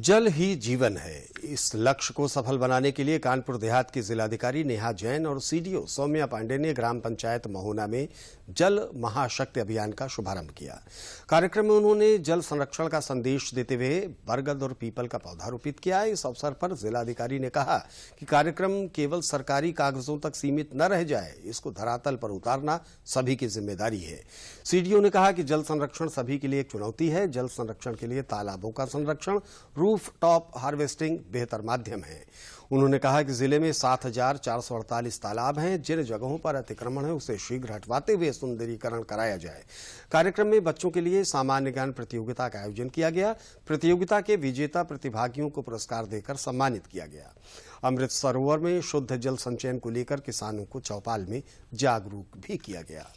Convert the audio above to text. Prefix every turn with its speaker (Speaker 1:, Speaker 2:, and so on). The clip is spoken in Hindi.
Speaker 1: जल ही जीवन है इस लक्ष्य को सफल बनाने के लिए कानपुर देहात की जिलाधिकारी नेहा जैन और सीडीओ सौम्या पांडे ने ग्राम पंचायत महोना में जल महाशक्ति अभियान का शुभारंभ किया कार्यक्रम में उन्होंने जल संरक्षण का संदेश देते हुए बरगद और पीपल का पौधा रोपित किया इस अवसर पर जिलाधिकारी ने कहा कि कार्यक्रम केवल सरकारी कागजों तक सीमित न रह जाए इसको धरातल पर उतारना सभी की जिम्मेदारी है सीडीओ ने कहा कि जल संरक्षण सभी के लिए एक चुनौती है जल संरक्षण के लिए तालाबों का संरक्षण रूफ टॉप हार्वेस्टिंग बेहतर माध्यम है उन्होंने कहा कि जिले में सात तालाब हैं जिन जगहों पर अतिक्रमण है उसे शीघ्र हटवाते हुए सुंदरीकरण कराया जाए कार्यक्रम में बच्चों के लिए सामान्य ज्ञान प्रतियोगिता का आयोजन किया गया प्रतियोगिता के विजेता प्रतिभागियों को पुरस्कार देकर सम्मानित किया गया अमृत सरोवर में शुद्ध जल संचयन को लेकर किसानों को चौपाल में जागरूक भी किया गया